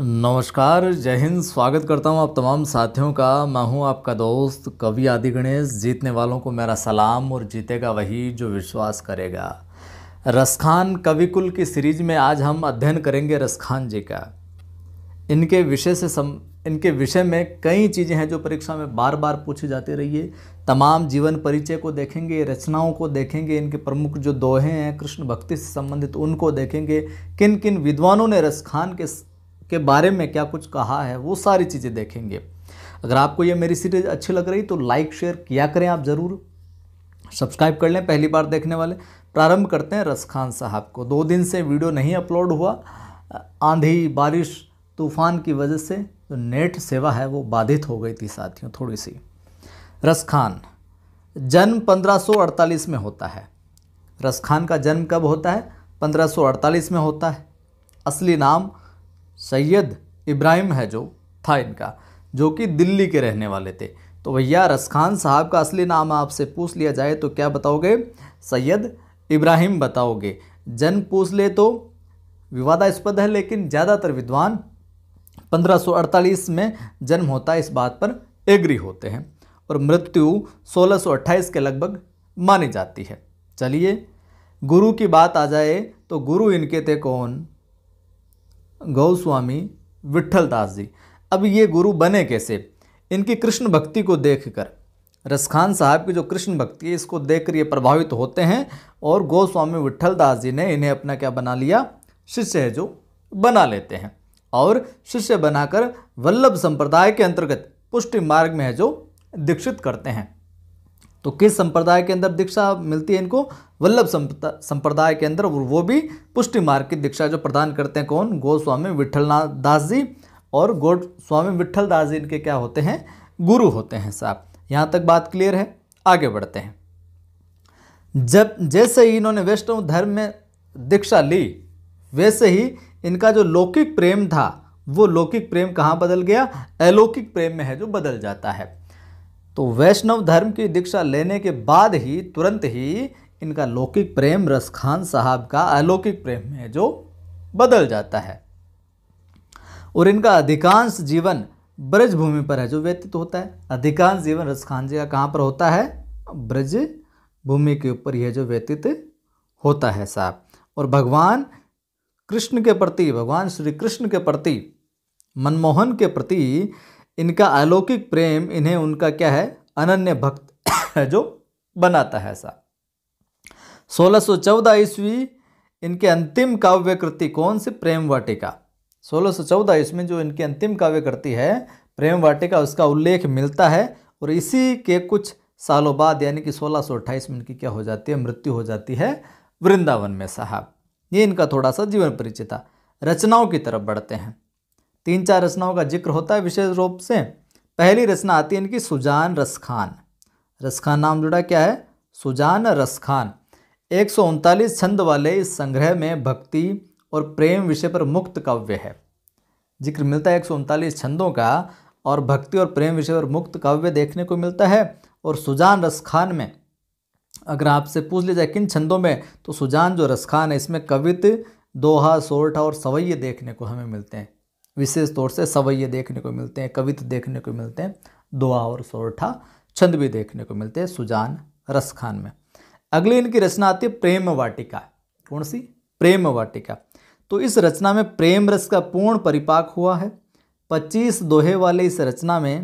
नमस्कार जय हिंद स्वागत करता हूं आप तमाम साथियों का मैं हूं आपका दोस्त कवि आदि गणेश जीतने वालों को मेरा सलाम और जीतेगा वही जो विश्वास करेगा रसखान कविकुल की सीरीज में आज हम अध्ययन करेंगे रसखान जी का इनके विषय से सम इनके विषय में कई चीज़ें हैं जो परीक्षा में बार बार पूछी जाती रही है तमाम जीवन परिचय को देखेंगे रचनाओं को देखेंगे इनके प्रमुख जो दोहे हैं कृष्ण भक्ति से संबंधित उनको देखेंगे किन किन विद्वानों ने रसखान के के बारे में क्या कुछ कहा है वो सारी चीज़ें देखेंगे अगर आपको ये मेरी सीरीज अच्छी लग रही तो लाइक शेयर किया करें आप ज़रूर सब्सक्राइब कर लें पहली बार देखने वाले प्रारंभ करते हैं रस खान साहब को दो दिन से वीडियो नहीं अपलोड हुआ आंधी बारिश तूफान की वजह से जो नेट सेवा है वो बाधित हो गई थी साथियों थोड़ी सी रस खान जन्म 1548 में होता है रस खान का जन्म कब होता है 1548 में होता है असली नाम सैयद इब्राहिम है जो था इनका जो कि दिल्ली के रहने वाले थे तो भैया रसखान साहब का असली नाम आपसे पूछ लिया जाए तो क्या बताओगे सैयद इब्राहिम बताओगे जन्म पूछ ले तो विवादास्पद है लेकिन ज़्यादातर विद्वान 1548 में जन्म होता है इस बात पर एग्री होते हैं और मृत्यु 1628 के लगभग मानी जाती है चलिए गुरु की बात आ जाए तो गुरु इनके थे कौन गौस्वामी स्वामी जी अब ये गुरु बने कैसे इनकी कृष्ण भक्ति को देखकर रसखान साहब की जो कृष्ण भक्ति है इसको देखकर ये प्रभावित होते हैं और गोस्वामी विट्ठल दास जी ने इन्हें अपना क्या बना लिया शिष्य है जो बना लेते हैं और शिष्य बनाकर वल्लभ संप्रदाय के अंतर्गत पुष्टि मार्ग में है जो दीक्षित करते हैं तो किस संप्रदाय के अंदर दीक्षा मिलती है इनको वल्लभ संप्रदाय के अंदर वो भी पुष्टि मार्ग की दीक्षा जो प्रदान करते हैं कौन गोस्वामी विठलनाथ दास जी और गोड स्वामी विठल दास जी इनके क्या होते हैं गुरु होते हैं साहब यहाँ तक बात क्लियर है आगे बढ़ते हैं जब जैसे ही इन्होंने वैष्णव धर्म में दीक्षा ली वैसे ही इनका जो लौकिक प्रेम था वो लौकिक प्रेम कहाँ बदल गया अलौकिक प्रेम में है जो बदल जाता है तो वैष्णव धर्म की दीक्षा लेने के बाद ही तुरंत ही इनका लौकिक प्रेम रसखान साहब का अलौकिक प्रेम है जो बदल जाता है और इनका अधिकांश जीवन ब्रज भूमि पर है जो व्यतीत होता है अधिकांश जीवन रसखान जी का कहाँ पर होता है ब्रज भूमि के ऊपर यह जो व्यतीत होता है साहब और भगवान कृष्ण के प्रति भगवान श्री कृष्ण के प्रति मनमोहन के प्रति इनका अलौकिक प्रेम इन्हें उनका क्या है अनन्य भक्त है जो बनाता है ऐसा 1614 ईस्वी इनके अंतिम काव्य कृति कौन सी प्रेम वाटिका 1614 ईस्वी में जो इनकी अंतिम काव्य कृति है प्रेम वाटिका उसका उल्लेख मिलता है और इसी के कुछ सालों बाद यानी कि 1628 में इनकी क्या हो जाती है मृत्यु हो जाती है वृंदावन में साहब ये इनका थोड़ा सा जीवन परिचय था रचनाओं की तरफ बढ़ते हैं तीन चार रचनाओं का जिक्र होता है विशेष रूप से पहली रचना आती है इनकी सुजान रसखान रसखान नाम जुड़ा क्या है सुजान रसखान एक सौ उनतालीस छंद वाले इस संग्रह में भक्ति और प्रेम विषय पर मुक्त काव्य है जिक्र मिलता है एक सौ उनतालीस छंदों का और भक्ति और प्रेम विषय पर मुक्त काव्य देखने को मिलता है और सुजान रसखान में अगर आपसे पूछ लिया जाए किन छंदों में तो सुजान जो रसखान है इसमें कवित दोहा सोरठा और सवैये देखने को हमें मिलते हैं विशेष तौर से सवैये देखने को मिलते हैं कवित देखने को मिलते हैं दुआ और सोरठा छंद भी देखने को मिलते हैं सुजान रसखान में अगली इनकी रचना आती है प्रेम वाटिका कौन सी प्रेम वाटिका तो इस रचना में प्रेम रस का पूर्ण परिपाक हुआ है पच्चीस दोहे वाले इस रचना में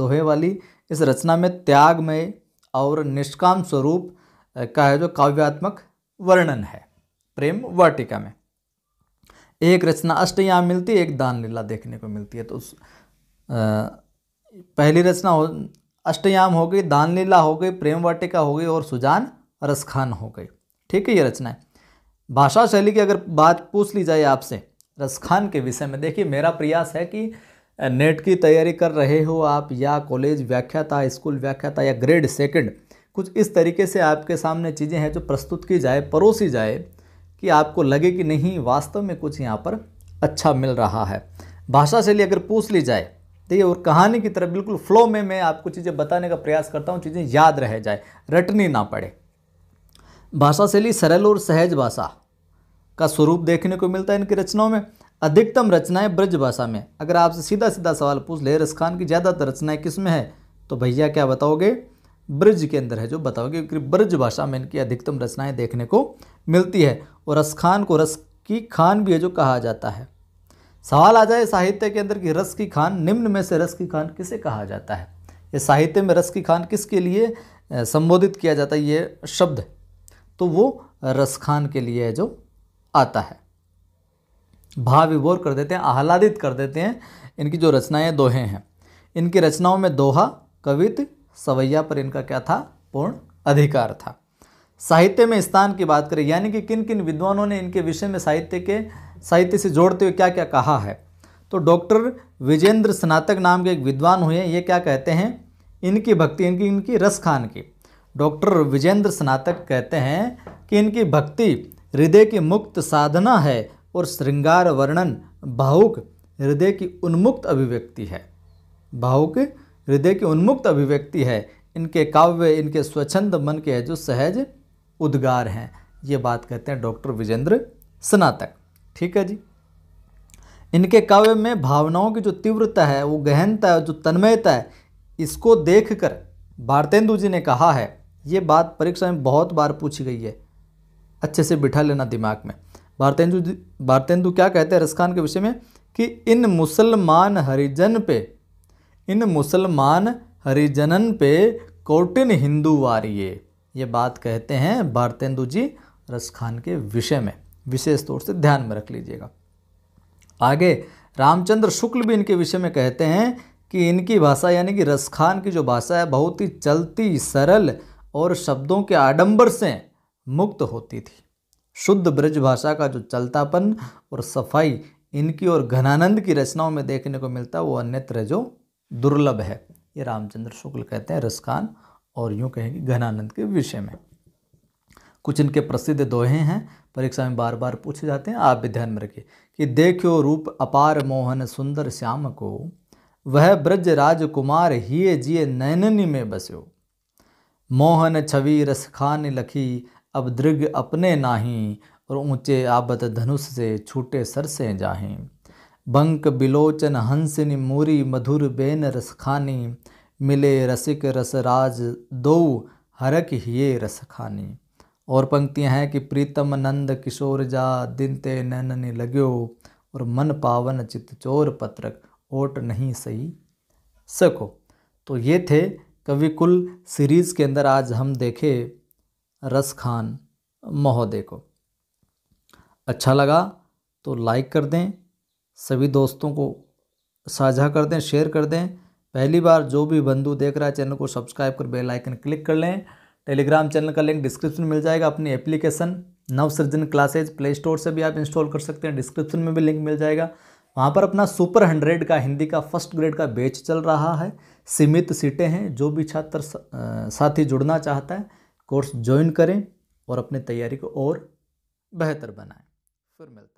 दोहे वाली इस रचना में त्यागमय और निष्काम स्वरूप का है जो काव्यात्मक वर्णन है प्रेम वाटिका में एक रचना अष्टयाम मिलती है एक दान लीला देखने को मिलती है तो उस पहली रचना हो अष्टयाम हो गई दान लीला हो गई प्रेम वाटिका हो गई और सुजान रसखान हो गई ठीक है ये रचना है भाषा शैली की अगर बात पूछ ली जाए आपसे रसखान के विषय में देखिए मेरा प्रयास है कि नेट की तैयारी कर रहे हो आप या कॉलेज व्याख्याता स्कूल व्याख्याता या ग्रेड सेकंड कुछ इस तरीके से आपके सामने चीज़ें हैं जो प्रस्तुत की जाए परोसी जाए कि आपको लगे कि नहीं वास्तव में कुछ यहाँ पर अच्छा मिल रहा है भाषा शैली अगर पूछ ली जाए तो ये और कहानी की तरह बिल्कुल फ्लो में मैं आपको चीज़ें बताने का प्रयास करता हूँ चीज़ें याद रह जाए रटनी ना पड़े भाषा शैली सरल और सहज भाषा का स्वरूप देखने को मिलता है इनकी रचनाओं में अधिकतम रचनाएं ब्रज भाषा में अगर आपसे सीधा सीधा सवाल पूछ ले रस खान की ज़्यादातर रचनाएं किस में है तो भैया क्या बताओगे ब्रज के अंदर है जो बताओगे क्योंकि ब्रज भाषा में इनकी अधिकतम रचनाएं देखने को मिलती है और रस खान को रस की खान भी है जो कहा जाता है सवाल आ जाए साहित्य के अंदर कि रस की खान निम्न में से रस की खान किसे कहा जाता है ये साहित्य में रस की खान किसके लिए संबोधित किया जाता है ये शब्द तो वो रस खान के लिए है जो आता है भाव विभोर कर देते हैं आह्लादित कर देते हैं इनकी जो रचनाएं दोहे हैं इनकी रचनाओं में दोहा कवित सवैया पर इनका क्या था पूर्ण अधिकार था साहित्य में स्थान की बात करें यानी कि किन किन विद्वानों ने इनके विषय में साहित्य के साहित्य से जोड़ते हुए क्या क्या कहा है तो डॉक्टर विजेंद्र स्नातक नाम के एक विद्वान हुए ये क्या कहते हैं इनकी भक्ति इनकी इनकी रस खान की डॉक्टर विजेंद्र स्नातक कहते हैं कि इनकी भक्ति हृदय की मुक्त साधना है और श्रृंगार वर्णन भावुक हृदय की उन्मुक्त अभिव्यक्ति है भावुक हृदय की उन्मुक्त अभिव्यक्ति है इनके काव्य इनके स्वच्छंद मन के है जो सहज उद्गार हैं ये बात कहते हैं डॉक्टर विजेंद्र स्नातक ठीक है जी इनके काव्य में भावनाओं की जो तीव्रता है वो गहनता है जो तन्मयता है इसको कर भारतेंदु जी ने कहा है ये बात परीक्षा में बहुत बार पूछी गई है अच्छे से बिठा लेना दिमाग में भारतेंदु भारतेंदु क्या कहते हैं रसखान के विषय में कि इन मुसलमान हरिजन पे इन मुसलमान हरिजनन पे कौटिन हिंदू वारिये ये बात कहते हैं भारतेंदु जी रसखान के विषय में विशेष तौर से ध्यान में रख लीजिएगा आगे रामचंद्र शुक्ल भी इनके विषय में कहते हैं कि इनकी भाषा यानी कि रसखान की जो भाषा है बहुत ही चलती सरल और शब्दों के आडंबर से मुक्त होती थी शुद्ध ब्रज भाषा का जो चलतापन और सफाई इनकी और घनानंद की रचनाओं में देखने को मिलता है वो अन्यत्र जो दुर्लभ है ये रामचंद्र शुक्ल कहते हैं रसकान और यूँ कहेंगे घनानंद के विषय में कुछ इनके प्रसिद्ध दोहे हैं परीक्षा में बार बार पूछे जाते हैं आप भी ध्यान में रखिए कि देखो रूप अपार मोहन सुंदर श्याम को वह ब्रज राजकुमार हिये जिये नैननी में बस्यो मोहन छवि रसखान लखी अब दृग अपने नाहीं और ऊंचे आबत धनुष से छूटे सर से जाहें बंक बिलोचन हंसनी मूरी मधुर बेन रसखानी मिले रसिक रसराज दो हरक हिये रसखानी और पंक्तियां हैं कि प्रीतम नंद किशोर जा दिन ते नैनने लग्यो और मन पावन चित चोर पत्रक ओट नहीं सही सको तो ये थे कवि कुल सीरीज़ के अंदर आज हम देखे रस खान महोदय को अच्छा लगा तो लाइक कर दें सभी दोस्तों को साझा कर दें शेयर कर दें पहली बार जो भी बंधु देख रहा है चैनल को सब्सक्राइब कर बेल आइकन क्लिक कर लें टेलीग्राम चैनल का लिंक डिस्क्रिप्शन में मिल जाएगा अपनी application Navsrijan classes play store से भी आप इंस्टॉल कर सकते हैं डिस्क्रिप्शन में भी लिंक मिल जाएगा वहाँ पर अपना सुपर हंड्रेड का हिंदी का फर्स्ट ग्रेड का बेच चल रहा है सीमित सीटें हैं जो भी छात्र साथी जुड़ना चाहता है कोर्स ज्वाइन करें और अपनी तैयारी को और बेहतर बनाएं फिर मिलता